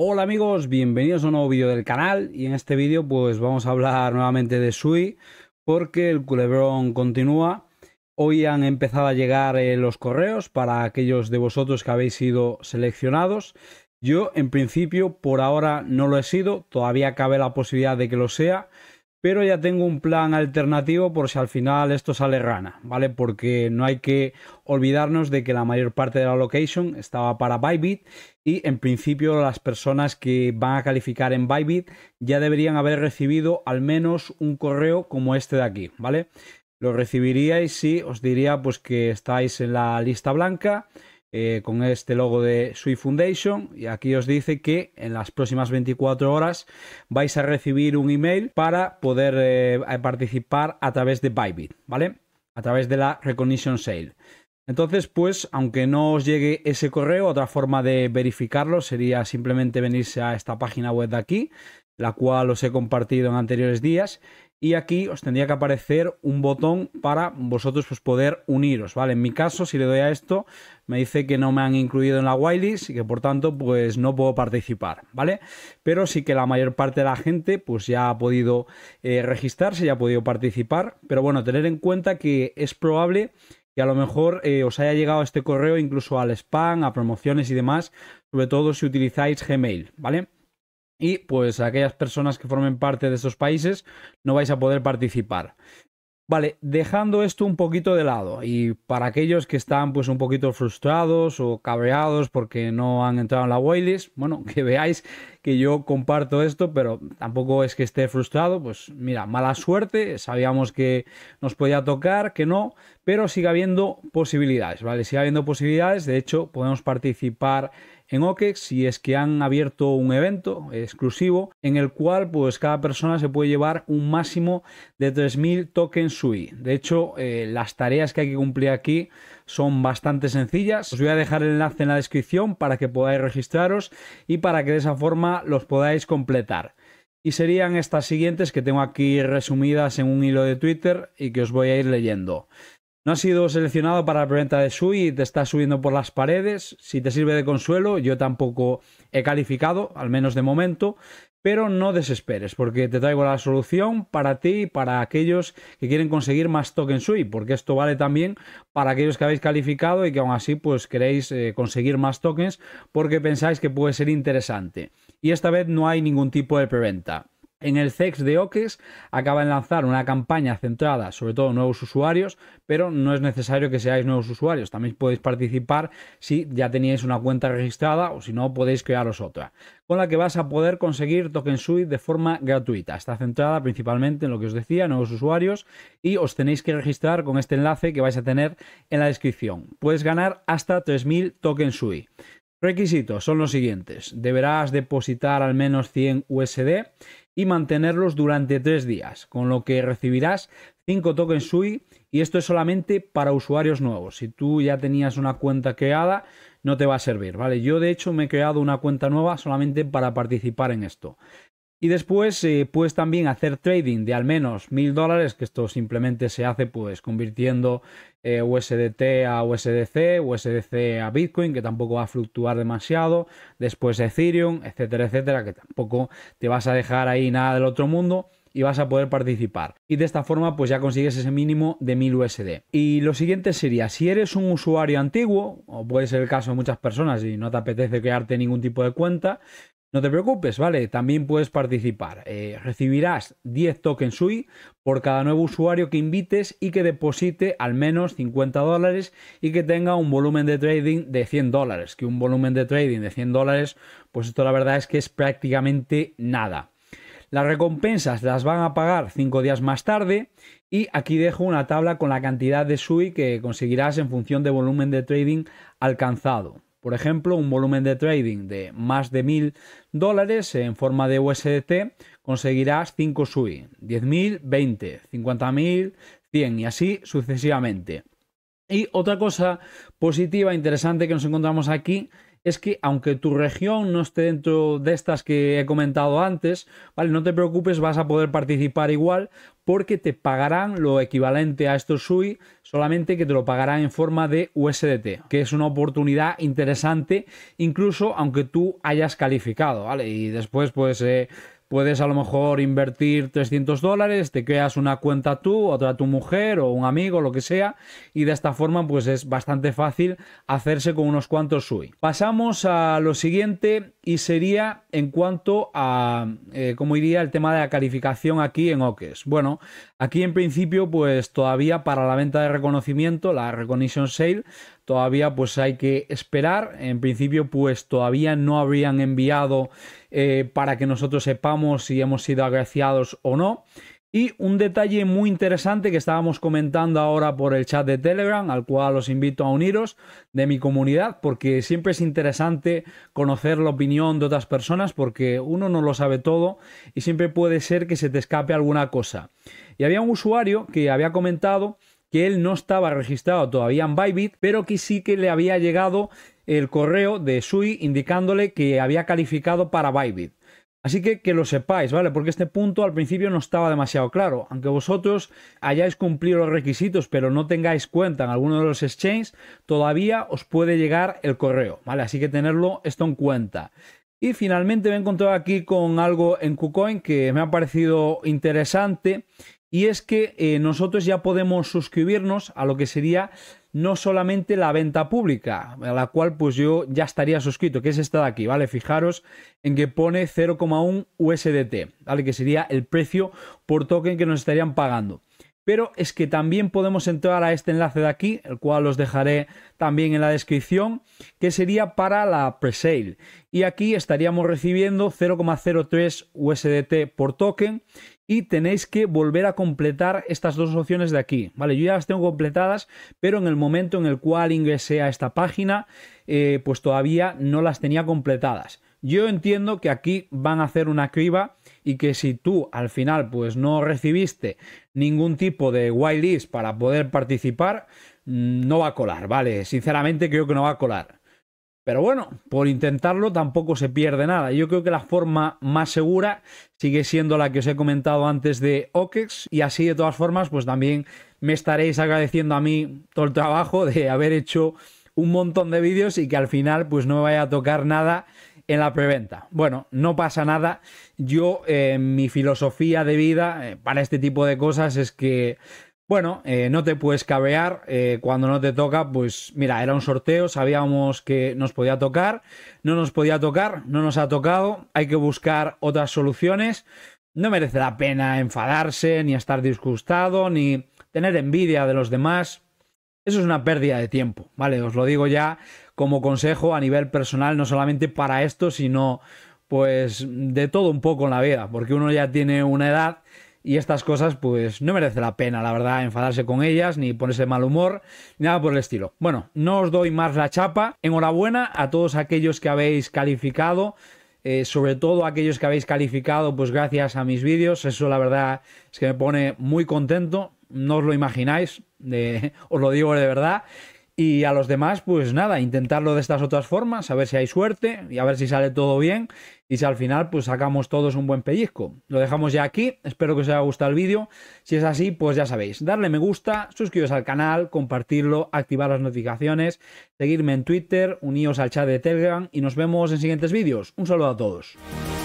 Hola amigos, bienvenidos a un nuevo vídeo del canal y en este vídeo pues vamos a hablar nuevamente de Sui porque el culebrón continúa. Hoy han empezado a llegar eh, los correos para aquellos de vosotros que habéis sido seleccionados. Yo en principio por ahora no lo he sido, todavía cabe la posibilidad de que lo sea pero ya tengo un plan alternativo por si al final esto sale rana, ¿vale? Porque no hay que olvidarnos de que la mayor parte de la location estaba para Bybit y en principio las personas que van a calificar en Bybit ya deberían haber recibido al menos un correo como este de aquí, ¿vale? Lo recibiríais si os diría pues que estáis en la lista blanca eh, con este logo de Sui Foundation y aquí os dice que en las próximas 24 horas vais a recibir un email para poder eh, participar a través de Bybit, ¿vale? A través de la Recognition Sale. Entonces, pues, aunque no os llegue ese correo, otra forma de verificarlo sería simplemente venirse a esta página web de aquí, la cual os he compartido en anteriores días, y aquí os tendría que aparecer un botón para vosotros pues, poder uniros, ¿vale? En mi caso, si le doy a esto, me dice que no me han incluido en la whitelist y que por tanto pues no puedo participar, ¿vale? Pero sí que la mayor parte de la gente pues ya ha podido eh, registrarse, ya ha podido participar, pero bueno, tener en cuenta que es probable que a lo mejor eh, os haya llegado este correo incluso al spam, a promociones y demás, sobre todo si utilizáis Gmail, ¿vale? y pues aquellas personas que formen parte de esos países no vais a poder participar. Vale, dejando esto un poquito de lado y para aquellos que están pues un poquito frustrados o cabreados porque no han entrado en la whitelist, bueno, que veáis que yo comparto esto, pero tampoco es que esté frustrado, pues mira, mala suerte, sabíamos que nos podía tocar, que no, pero sigue habiendo posibilidades, ¿vale? Sigue habiendo posibilidades, de hecho podemos participar en OKEX si es que han abierto un evento exclusivo en el cual pues cada persona se puede llevar un máximo de 3.000 tokens SUI. De hecho, eh, las tareas que hay que cumplir aquí son bastante sencillas. Os voy a dejar el enlace en la descripción para que podáis registraros y para que de esa forma los podáis completar. Y serían estas siguientes que tengo aquí resumidas en un hilo de Twitter y que os voy a ir leyendo. No ha sido seleccionado para la preventa de Sui, te está subiendo por las paredes. Si te sirve de consuelo, yo tampoco he calificado, al menos de momento. Pero no desesperes, porque te traigo la solución para ti y para aquellos que quieren conseguir más tokens SUI, porque esto vale también para aquellos que habéis calificado y que aún así pues queréis eh, conseguir más tokens porque pensáis que puede ser interesante. Y esta vez no hay ningún tipo de preventa. En el CEX de OKEX acaba de lanzar una campaña centrada sobre todo en nuevos usuarios, pero no es necesario que seáis nuevos usuarios. También podéis participar si ya teníais una cuenta registrada o si no podéis crearos otra, con la que vas a poder conseguir Token SUI de forma gratuita. Está centrada principalmente en lo que os decía, nuevos usuarios, y os tenéis que registrar con este enlace que vais a tener en la descripción. Puedes ganar hasta 3.000 Token SUI. Requisitos son los siguientes. Deberás depositar al menos 100 USD y mantenerlos durante tres días, con lo que recibirás 5 tokens SUI y esto es solamente para usuarios nuevos. Si tú ya tenías una cuenta creada, no te va a servir, ¿vale? Yo de hecho me he creado una cuenta nueva solamente para participar en esto. Y después eh, puedes también hacer trading de al menos mil dólares, que esto simplemente se hace pues convirtiendo eh, USDT a USDC, USDC a Bitcoin, que tampoco va a fluctuar demasiado, después Ethereum, etcétera, etcétera, que tampoco te vas a dejar ahí nada del otro mundo y vas a poder participar. Y de esta forma pues ya consigues ese mínimo de 1000 USD. Y lo siguiente sería, si eres un usuario antiguo, o puede ser el caso de muchas personas y no te apetece crearte ningún tipo de cuenta, no te preocupes, ¿vale? También puedes participar. Eh, recibirás 10 tokens SUI por cada nuevo usuario que invites y que deposite al menos 50 dólares y que tenga un volumen de trading de 100 dólares. Que un volumen de trading de 100 dólares, pues esto la verdad es que es prácticamente nada. Las recompensas las van a pagar 5 días más tarde y aquí dejo una tabla con la cantidad de SUI que conseguirás en función de volumen de trading alcanzado. Por ejemplo, un volumen de trading de más de 1000 dólares en forma de USDT conseguirás 5 SUI, 10.000, cincuenta mil cien y así sucesivamente. Y otra cosa positiva, e interesante que nos encontramos aquí es que aunque tu región no esté dentro de estas que he comentado antes, ¿vale? No te preocupes, vas a poder participar igual porque te pagarán lo equivalente a estos SUI, solamente que te lo pagarán en forma de USDT, que es una oportunidad interesante, incluso aunque tú hayas calificado, ¿vale? Y después, pues... Eh, puedes a lo mejor invertir 300 dólares, te creas una cuenta tú, otra tu mujer o un amigo, lo que sea, y de esta forma pues es bastante fácil hacerse con unos cuantos SUI. Pasamos a lo siguiente y sería en cuanto a eh, cómo iría el tema de la calificación aquí en OKES. Bueno, aquí en principio pues todavía para la venta de reconocimiento, la recognition sale, todavía pues hay que esperar. En principio pues todavía no habrían enviado eh, para que nosotros sepamos si hemos sido agraciados o no. Y un detalle muy interesante que estábamos comentando ahora por el chat de Telegram, al cual os invito a uniros de mi comunidad, porque siempre es interesante conocer la opinión de otras personas, porque uno no lo sabe todo y siempre puede ser que se te escape alguna cosa. Y había un usuario que había comentado que él no estaba registrado todavía en Bybit, pero que sí que le había llegado el correo de Sui indicándole que había calificado para Bybit. Así que que lo sepáis, ¿vale? Porque este punto al principio no estaba demasiado claro. Aunque vosotros hayáis cumplido los requisitos, pero no tengáis cuenta en alguno de los exchanges, todavía os puede llegar el correo, ¿vale? Así que tenerlo esto en cuenta. Y finalmente me he encontrado aquí con algo en KuCoin que me ha parecido interesante y es que eh, nosotros ya podemos suscribirnos a lo que sería no solamente la venta pública, a la cual pues yo ya estaría suscrito, que es esta de aquí, ¿vale? Fijaros en que pone 0,1 USDT, ¿vale? Que sería el precio por token que nos estarían pagando. Pero es que también podemos entrar a este enlace de aquí, el cual os dejaré también en la descripción, que sería para la presale. Y aquí estaríamos recibiendo 0,03 USDT por token y tenéis que volver a completar estas dos opciones de aquí. Vale, yo ya las tengo completadas, pero en el momento en el cual ingresé a esta página, eh, pues todavía no las tenía completadas. Yo entiendo que aquí van a hacer una criba y que si tú al final pues no recibiste ningún tipo de whitelist para poder participar, mm, no va a colar, ¿vale? Sinceramente creo que no va a colar. Pero bueno, por intentarlo tampoco se pierde nada. Yo creo que la forma más segura sigue siendo la que os he comentado antes de OKEX y así de todas formas pues también me estaréis agradeciendo a mí todo el trabajo de haber hecho un montón de vídeos y que al final pues no me vaya a tocar nada en la preventa. Bueno, no pasa nada. Yo, eh, mi filosofía de vida eh, para este tipo de cosas es que bueno, eh, no te puedes cabear. Eh, cuando no te toca, pues mira, era un sorteo, sabíamos que nos podía tocar, no nos podía tocar, no nos ha tocado, hay que buscar otras soluciones. No merece la pena enfadarse, ni estar disgustado, ni tener envidia de los demás. Eso es una pérdida de tiempo, ¿vale? Os lo digo ya como consejo a nivel personal, no solamente para esto, sino pues de todo un poco en la vida, porque uno ya tiene una edad y estas cosas, pues no merece la pena, la verdad, enfadarse con ellas, ni ponerse mal humor, ni nada por el estilo. Bueno, no os doy más la chapa. Enhorabuena a todos aquellos que habéis calificado. Eh, sobre todo aquellos que habéis calificado, pues gracias a mis vídeos. Eso la verdad es que me pone muy contento. No os lo imagináis, os lo digo de verdad. Y a los demás, pues nada, intentarlo de estas otras formas, a ver si hay suerte y a ver si sale todo bien y si al final pues sacamos todos un buen pellizco. Lo dejamos ya aquí, espero que os haya gustado el vídeo. Si es así, pues ya sabéis, darle me gusta, suscribiros al canal, compartirlo, activar las notificaciones, seguirme en Twitter, uníos al chat de Telegram y nos vemos en siguientes vídeos. Un saludo a todos.